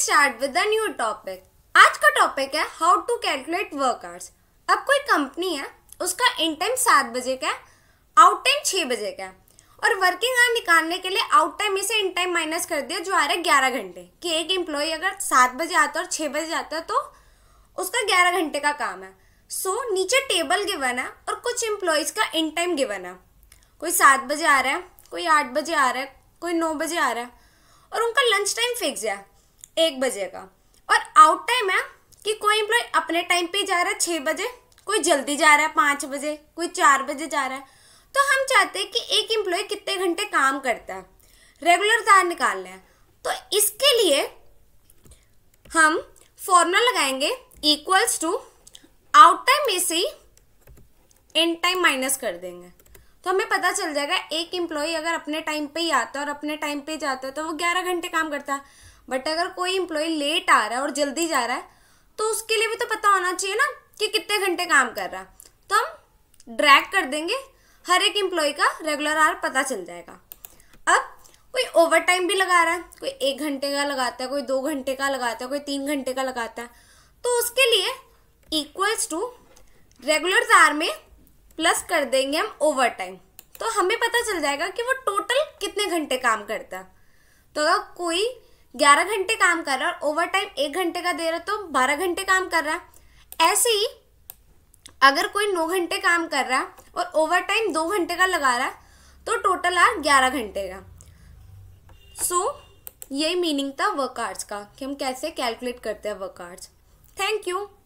start with a new topic आज का topic है how to calculate work hours अब कोई कंपनी है उसका इन टाइम सात बजे का है आउट टाइम छः बजे का है और वर्किंग आवर निकालने के लिए आउट टाइम में से इन टाइम माइनस कर दिया जो आ रहा है ग्यारह घंटे कि एक एम्प्लॉय अगर सात बजे आता है और छः बजे जाता है तो उसका ग्यारह घंटे का काम है सो so, नीचे टेबल गिवन है और कुछ एम्प्लॉयज़ का इन टाइम गिवन है कोई सात बजे आ रहा है कोई आठ बजे आ रहा है कोई नौ बजे आ रहा है और उनका लंच टाइम फिक्स है एक बजे का और आउट टाइम है कि कोई एम्प्लॉय अपने टाइम पे जा रहा है छः बजे कोई जल्दी जा रहा है पाँच बजे कोई चार बजे जा रहा है तो हम चाहते हैं कि एक एम्प्लॉय कितने घंटे काम करता है रेगुलर तार निकाल लें तो इसके लिए हम फॉर्मूला लगाएंगे इक्वल्स टू आउट टाइम में से इन टाइम माइनस कर देंगे तो हमें पता चल जाएगा एक एम्प्लॉय अगर अपने टाइम पे ही आता है और अपने टाइम पे जाता है तो वो ग्यारह घंटे काम करता है बट अगर कोई एम्प्लॉय लेट आ रहा है और जल्दी जा रहा है तो उसके लिए भी तो पता होना चाहिए ना कि कितने घंटे काम कर रहा है तो हम ड्रैग कर देंगे हर एक इम्प्लॉय का रेगुलर आर पता चल जाएगा अब कोई ओवर टाइम भी लगा रहा है कोई एक घंटे का लगाता है कोई दो घंटे का लगाता है कोई तीन घंटे का लगाता है तो उसके लिए इक्वल्स टू रेगुलर आर में प्लस कर देंगे हम ओवर टाइम तो हमें पता चल जाएगा कि वो टोटल कितने घंटे काम करता है तो अगर कोई ग्यारह घंटे काम कर रहा है और ओवर टाइम एक घंटे का दे रहा तो बारह घंटे काम कर रहा है ऐसे ही अगर कोई नौ घंटे काम कर रहा है और ओवर टाइम दो घंटे का लगा रहा है तो टोटल आर ग्यारह घंटे का सो so, यही मीनिंग था वर्क आर्ट्स का कि हम कैसे कैलकुलेट करते हैं वर्क आर्ट्स थैंक यू